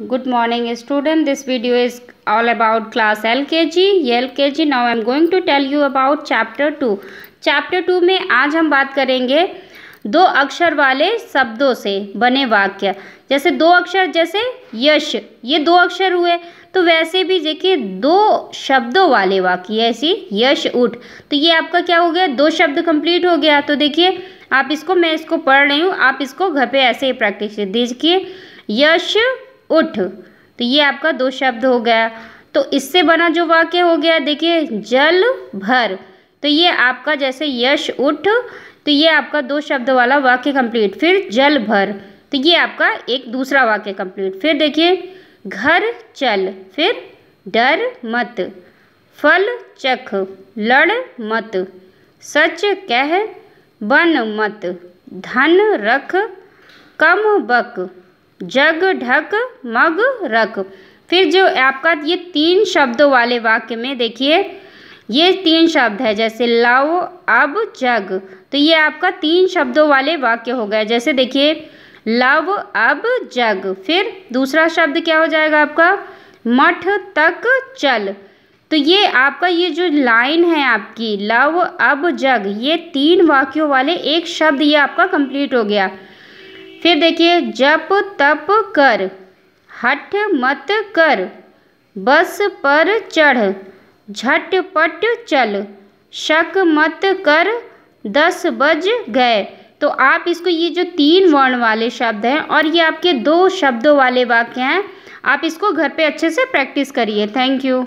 good morning student this video is all about class L K G L K G now I am going to tell you about chapter two chapter two में आज हम बात करेंगे दो अक्षर वाले शब्दों से बने वाक्य जैसे दो अक्षर जैसे यश ये दो अक्षर हुए तो वैसे भी देखिए दो शब्दों वाले वाक्य ऐसी यश उठ तो ये आपका क्या हो गया दो शब्द कंप्लीट हो गया तो देखिए आप इसको मैं इसको पढ़ रही हूँ आप इसको घर पे ऐसे ही प्रैक्टिस दीजिए यश उठ तो ये आपका दो शब्द हो गया तो इससे बना जो वाक्य हो गया देखिए जल भर तो ये आपका जैसे यश उठ तो ये आपका दो शब्द वाला वाक्य कंप्लीट फिर जल भर तो ये आपका एक दूसरा वाक्य कंप्लीट फिर देखिए घर चल फिर डर मत फल चख लड़ मत सच कह बन मत धन रख कम बक जग ढक मग रख फिर जो आपका ये तीन शब्दों वाले वाक्य में देखिए ये तीन शब्द है जैसे लव अब जग तो ये आपका तीन शब्दों वाले वाक्य हो गया जैसे देखिए लव अब जग फिर दूसरा शब्द क्या हो जाएगा आपका मठ तक चल तो ये आपका ये जो लाइन है आपकी लव अब जग ये तीन वाक्यों वाले एक शब्द ये आपका कंप्लीट हो गया फिर देखिए जप तप कर हठ मत कर बस पर चढ़ झट पट चल शक मत कर दस बज गए तो आप इसको ये जो तीन वर्ण वाले शब्द हैं और ये आपके दो शब्दों वाले वाक्य हैं आप इसको घर पे अच्छे से प्रैक्टिस करिए थैंक यू